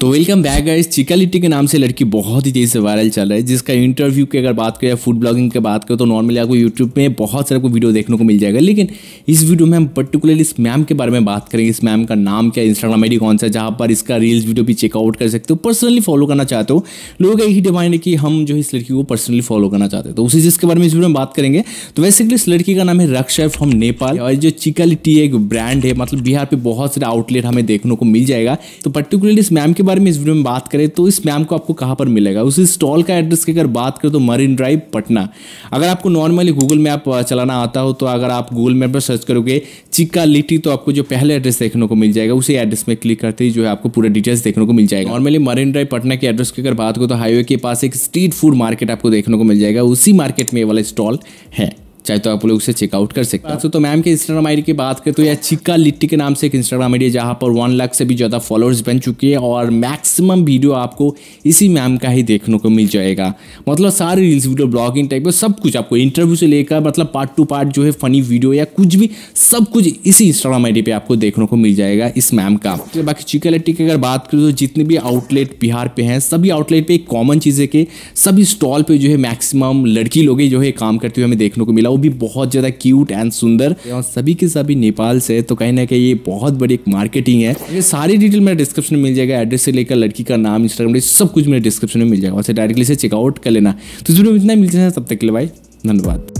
तो welcome back guys चिका लिट्टी के नाम से लड़की बहुत ही तेज़ से वायरल चल रहा है जिसका इंटरव्यू की अगर बात करें फूड ब्लॉगिंग की बात करें तो नॉर्मली आपको यूट्यूब में बहुत सारे आपको वीडियो देखने को मिल जाएगा लेकिन इस वीडियो में हम पर्टिकुलरली इस मैम के बारे में बात करेंगे इस मैम का नाम क्या इंस्टाग्राम आई कौन सा जहाँ पर इसका रील्स वीडियो भी चेकआउट कर सकते हो पर्सनली फॉलो करना चाहते हो लोगों का यही डिमांड है कि हम जो इस लड़की को पर्सनली फॉलो करना चाहते हैं तो उसी चीज़ के बारे में इस वीडियो में बात करेंगे तो बेसिकली इस लड़की का नाम है रक्षा फ्रॉम नेपाल और जो चिका लिट्टी एक ब्रांड है मतलब बिहार पर बहुत सारे आउटलेट हमें देखने को मिल जाएगा तो पर्टिकुलरली इस मैम के बारे में इस वीडियो में बात करें तो इस मैम को आपको कहाँ पर मिलेगा उसी स्टॉल का एड्रेस की अगर बात करें तो मरीन ड्राइव पटना अगर आपको नॉर्मली गूगल मैप चलाना आता हो तो अगर आप गूगल मैप पर सर्च करोगे चिक्का लिट्टी तो आपको जो पहले एड्रेस देखने को मिल जाएगा उसी एड्रेस में क्लिक करते ही जो है आपको पूरा डिटेल्स देखने को मिल जाएगा नॉर्मली मरीन ड्राइव पटना के एड्रेस की अगर बात करो तो हाईवे के पास एक स्ट्रीट फूड मार्केट आपको देखने को मिल जाएगा उसी मार्केट में ये वाला स्टॉल है चाहे तो आप लोग उसे चेकआउट कर सकते हैं तो मैम के इंस्टाग्राम आईडी की बात करें तो यह चिक्का लिट्टी के नाम से एक इंस्टाग्राम आईडी है जहाँ पर वन लाख से भी ज़्यादा फॉलोअर्स बन चुके हैं और मैक्सिमम वीडियो आपको इसी मैम का ही देखने को मिल जाएगा मतलब सारे रील्स वीडियो ब्लॉगिंग टाइप में सब कुछ आपको इंटरव्यू से लेकर मतलब पार्ट टू पार्ट जो है फनी वीडियो या कुछ भी सब कुछ इसी इंस्टाग्राम आईडी पे आपको देखने को मिल जाएगा इस मैम का तो बाकी चिक्का लिट्टी की अगर बात करें तो जितने भी आउटलेट बिहार पे हैं सभी आउटलेट पे एक कॉमन चीज़ है कि सभी स्टॉल पे जो है मैक्सिमम लड़की लोग जो है काम करते हुए हमें देखने को मिला वो भी बहुत ज़्यादा क्यूट एंड सुंदर और सभी के सभी नेपाल से तो कहीं ना कहीं ये बहुत बड़ी एक मार्केटिंग है ये सारी डिटेल मेरे डिस्क्रिप्शन में मिल जाएगा एड्रेस से लेकर लड़की का नाम इंस्टाग्राम सब कुछ मेरे डिस्क्रिप्शन में मिल जाएगा वैसे डायरेक्टली से चेकआउट कर लेना तो जो इतना मिलते हैं तब तक के लिए भाई धन्यवाद